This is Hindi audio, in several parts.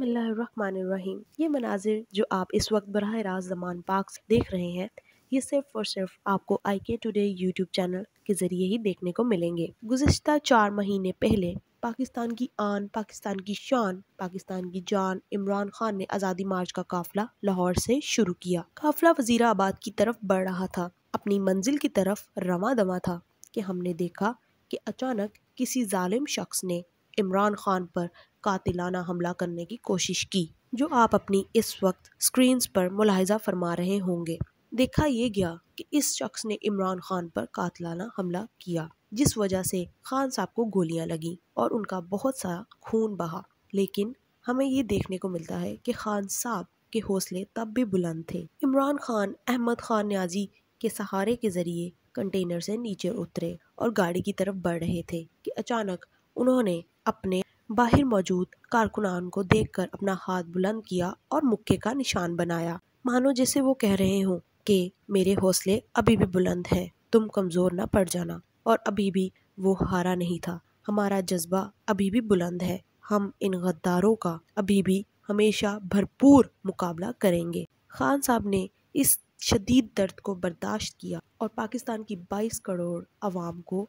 बसमीम ये मनाजिर जो आप इस वक्त बरह रास्त जमान पार्क देख रहे हैं ये सिर्फ और सिर्फ आपको आई के टूडे यूट्यूब चैनल के ज़रिए ही देखने को मिलेंगे गुजशत चार महीने पहले पाकिस्तान की आन पाकिस्तान की शान पाकिस्तान की जान इमरान खान ने आज़ादी मार्च का काफिला लाहौर से शुरू किया काफिला वजीराबाद की तरफ बढ़ रहा था अपनी मंजिल की तरफ रवा दवा था कि हमने देखा कि अचानक किसी जालिम शख्स ने इमरान खान पर कातिलाना हमला करने की कोशिश की जो आप अपनी इस वक्त स्क्रीन्स पर मुलाहजा फरमा रहे होंगे देखा यह गया कि इस शख्स ने इमरान खान पर कातलाना हमला किया जिस वजह से खान साहब को गोलियां लगी और उनका बहुत सारा खून बहा लेकिन हमें ये देखने को मिलता है कि खान साहब के हौसले तब भी बुलंद थे इमरान खान अहमद खान न्याजी के सहारे के ज़रिए कंटेनर से नीचे उतरे और गाड़ी की तरफ बढ़ रहे थे कि अचानक उन्होंने अपने बाहर मौजूद कारकुनान को देखकर अपना हाथ बुलंद किया और मुक्के का निशान बनाया मानो जैसे वो कह रहे हो कि मेरे हौसले अभी भी बुलंद हैं तुम कमज़ोर न पड़ जाना और अभी भी वो हारा नहीं था हमारा जज्बा अभी भी बुलंद है हम इन गद्दारों का अभी भी हमेशा भरपूर मुकाबला करेंगे खान साहब ने इस शदीद दर्द को बर्दाश्त किया और पाकिस्तान की 22 करोड़ आवाम को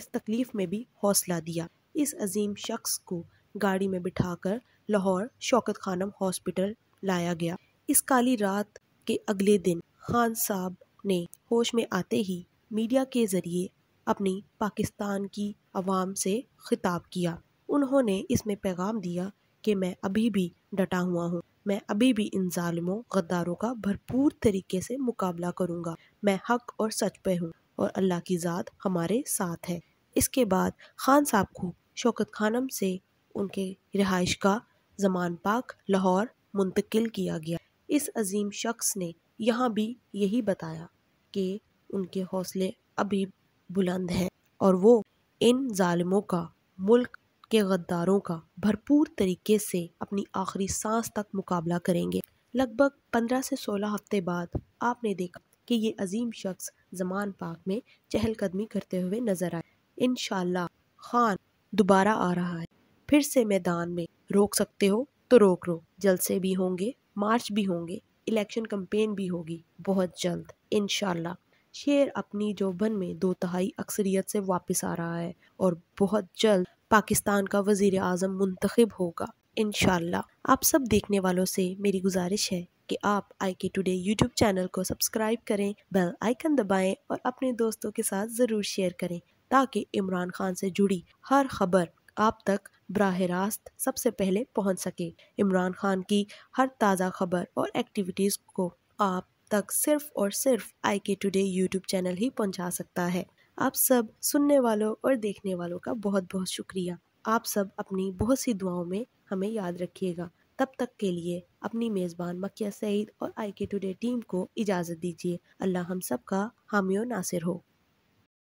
इस तकलीफ़ में भी हौसला दिया इस अजीम शख्स को गाड़ी में बिठाकर लाहौर शौकत खानम हॉस्पिटल लाया गया इस काली रात के अगले दिन खान साहब ने होश में आते ही मीडिया के ज़रिए अपनी पाकिस्तान की आवाम से खिताब किया उन्होंने इसमें पैगाम दिया कि मैं अभी भी डटा हुआ हूँ मैं अभी भी इन जालिमों गद्दारों का भरपूर तरीके से मुकाबला करूँगा मैं हक और सच पे हूँ और अल्लाह की ज़ात हमारे साथ है इसके बाद खान साहब को शौकत खानम से उनके रिहाइश का जमान पाक लाहौर मुंतकिल किया गया इस अजीम शख्स ने यहाँ भी यही बताया कि उनके हौसले अभी बुलंद हैं और वो इन जालिमों का मुल्क के गद्दारों का भरपूर तरीके से अपनी आखिरी सांस तक मुकाबला करेंगे लगभग पंद्रह से सोलह हफ्ते बाद आपने देखा कि ये अजीम शख्स जमान पाक में चहलकदमी करते हुए नजर आए इन खान दोबारा आ रहा है फिर से मैदान में रोक सकते हो तो रोक लो जलसे भी होंगे मार्च भी होंगे इलेक्शन कंपेन भी होगी बहुत जल्द इन शेर अपनी जोबन में दो तहाई अक्सरियत से वापस आ रहा है और बहुत जल्द पाकिस्तान का वजीर आजम मुंतखब होगा इन आप सब देखने वालों से मेरी गुजारिश है कि आप आई के टूडे यूट्यूब चैनल को सब्सक्राइब करें बेल आइकन दबाएं और अपने दोस्तों के साथ ज़रूर शेयर करें ताकि इमरान खान से जुड़ी हर खबर आप तक बरह रास्त सबसे पहले पहुंच सके इमरान खान की हर ताज़ा खबर और एक्टिविटीज़ को आप तक सिर्फ और सिर्फ आई के टूडे यूट्यूब चैनल ही पहुंचा सकता है आप सब सुनने वालों और देखने वालों का बहुत बहुत शुक्रिया आप सब अपनी बहुत सी दुआओं में हमें याद रखिएगा तब तक के लिए अपनी मेज़बान मकिया सईद और आई के टुडे टीम को इजाज़त दीजिए अल्लाह हम सब का हामियों नासिर हो